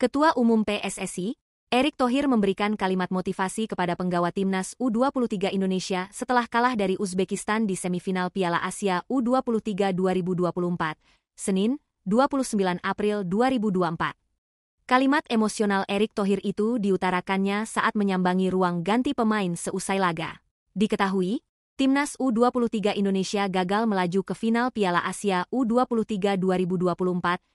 Ketua Umum PSSI, Erick Thohir memberikan kalimat motivasi kepada penggawa timnas U23 Indonesia setelah kalah dari Uzbekistan di semifinal Piala Asia U23 2024, Senin, 29 April 2024. Kalimat emosional Erick Thohir itu diutarakannya saat menyambangi ruang ganti pemain seusai laga. Diketahui, Timnas U23 Indonesia gagal melaju ke final Piala Asia U23 2024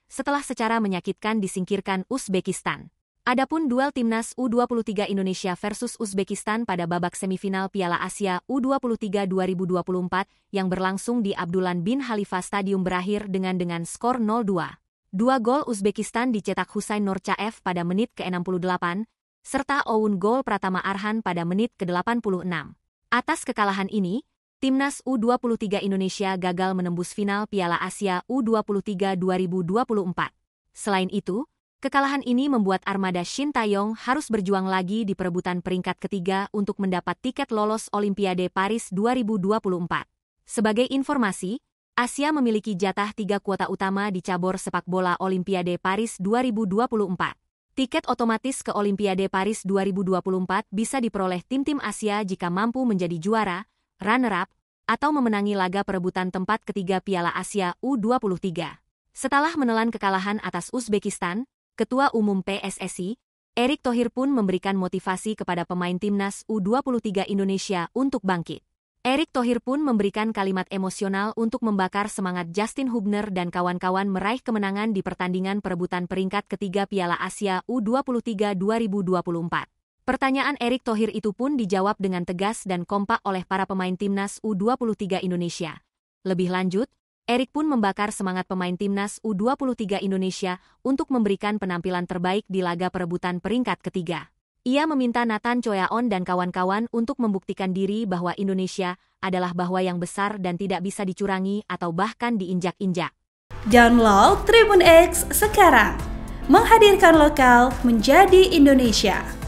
setelah secara menyakitkan disingkirkan Uzbekistan. Adapun duel Timnas U23 Indonesia versus Uzbekistan pada babak semifinal Piala Asia U23 2024 yang berlangsung di Abdullah bin Khalifa Stadium berakhir dengan dengan skor 0-2. Dua gol Uzbekistan dicetak Husain Nurcaev pada menit ke-68, serta Oun gol Pratama Arhan pada menit ke-86. Atas kekalahan ini, Timnas U23 Indonesia gagal menembus final Piala Asia U23 2024. Selain itu, kekalahan ini membuat armada Shin Taeyong harus berjuang lagi di perebutan peringkat ketiga untuk mendapat tiket lolos Olimpiade Paris 2024. Sebagai informasi, Asia memiliki jatah tiga kuota utama di cabur sepak bola Olimpiade Paris 2024. Tiket otomatis ke Olimpiade Paris 2024 bisa diperoleh tim-tim Asia jika mampu menjadi juara, runner-up, atau memenangi laga perebutan tempat ketiga Piala Asia U23. Setelah menelan kekalahan atas Uzbekistan, Ketua Umum PSSI, Erick Thohir pun memberikan motivasi kepada pemain timnas U23 Indonesia untuk bangkit. Erik Thohir pun memberikan kalimat emosional untuk membakar semangat Justin Hubner dan kawan-kawan meraih kemenangan di pertandingan perebutan peringkat ketiga Piala Asia U23 2024. Pertanyaan Erick Thohir itu pun dijawab dengan tegas dan kompak oleh para pemain timnas U23 Indonesia. Lebih lanjut, Erick pun membakar semangat pemain timnas U23 Indonesia untuk memberikan penampilan terbaik di laga perebutan peringkat ketiga. Ia meminta Nathan Choyaon dan kawan-kawan untuk membuktikan diri bahwa Indonesia adalah bahwa yang besar dan tidak bisa dicurangi atau bahkan diinjak-injak. Download Tribun X sekarang. Menghadirkan lokal menjadi Indonesia.